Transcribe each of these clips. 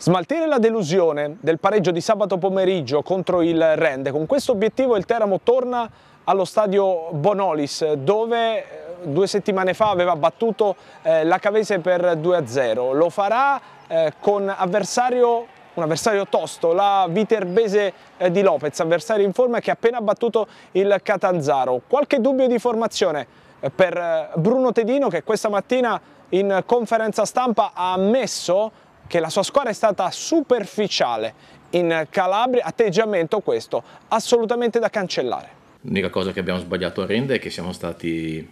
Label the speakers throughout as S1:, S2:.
S1: Smaltire la delusione del pareggio di sabato pomeriggio contro il Rende, con questo obiettivo il Teramo torna allo stadio Bonolis dove eh, due settimane fa aveva battuto eh, la Cavese per 2-0. Lo farà eh, con avversario, un avversario tosto, la Viterbese eh, di Lopez, avversario in forma che ha appena battuto il Catanzaro. Qualche dubbio di formazione eh, per eh, Bruno Tedino che questa mattina in conferenza stampa ha ammesso che la sua squadra è stata superficiale in Calabria, atteggiamento questo assolutamente da cancellare.
S2: L'unica cosa che abbiamo sbagliato a Rende è che siamo stati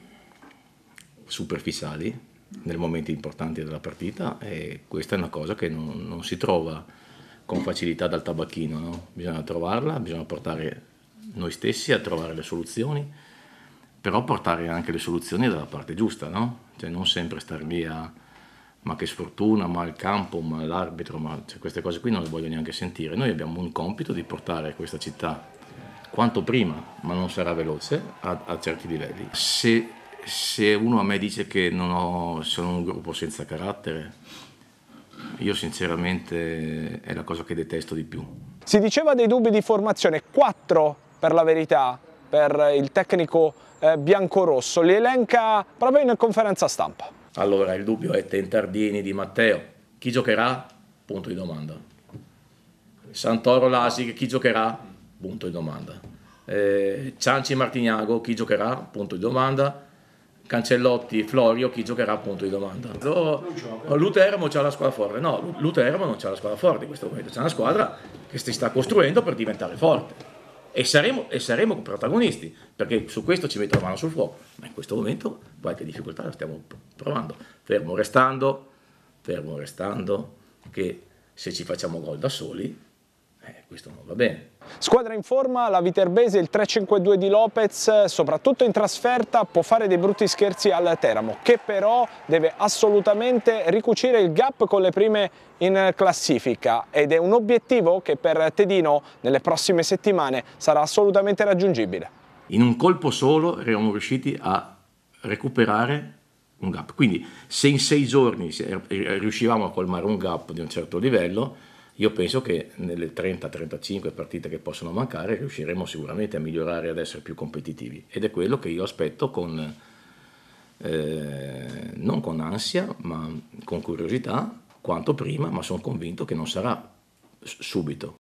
S2: superficiali nel momento importante della partita e questa è una cosa che non, non si trova con facilità dal tabacchino, no? bisogna trovarla, bisogna portare noi stessi a trovare le soluzioni, però portare anche le soluzioni dalla parte giusta, no? cioè non sempre star via... a ma che sfortuna, ma il campo, ma l'arbitro, ma cioè, queste cose qui non le voglio neanche sentire. Noi abbiamo un compito di portare questa città quanto prima, ma non sarà veloce, a, a certi livelli. Se, se, uno a me dice che ho, sono un gruppo senza carattere, io sinceramente è la cosa che detesto di più.
S1: Si diceva dei dubbi di formazione, quattro per la verità, per il tecnico eh, biancorosso, li elenca proprio in conferenza stampa.
S2: Allora il dubbio è Tentardini di Matteo. Chi giocherà? Punto di domanda. Santoro Lasic, chi giocherà? Punto di domanda. Eh, Cianci Martignago, chi giocherà? Punto di domanda. Cancellotti, Florio, chi giocherà? Punto di domanda. Lutermo c'ha la squadra forte. No, Lutermo non c'ha la squadra forte in questo momento, c'è una squadra che si sta costruendo per diventare forte e saremo, e saremo protagonisti, perché su questo ci metto la mano sul fuoco, ma in questo momento qualche difficoltà la stiamo provando, fermo restando, fermo restando che
S1: se ci facciamo gol da soli eh, questo non va bene. Squadra in forma, la Viterbese, il 3-5-2 di Lopez, soprattutto in trasferta, può fare dei brutti scherzi al Teramo, che però deve assolutamente ricucire il gap con le prime in classifica ed è un obiettivo che per Tedino nelle prossime settimane sarà assolutamente raggiungibile.
S2: In un colpo solo eravamo riusciti a recuperare un gap, quindi se in sei giorni eh, riuscivamo a colmare un gap di un certo livello, io penso che nelle 30-35 partite che possono mancare riusciremo sicuramente a migliorare ad essere più competitivi ed è quello che io aspetto con, eh, non con ansia ma con curiosità quanto prima, ma sono convinto che non sarà subito,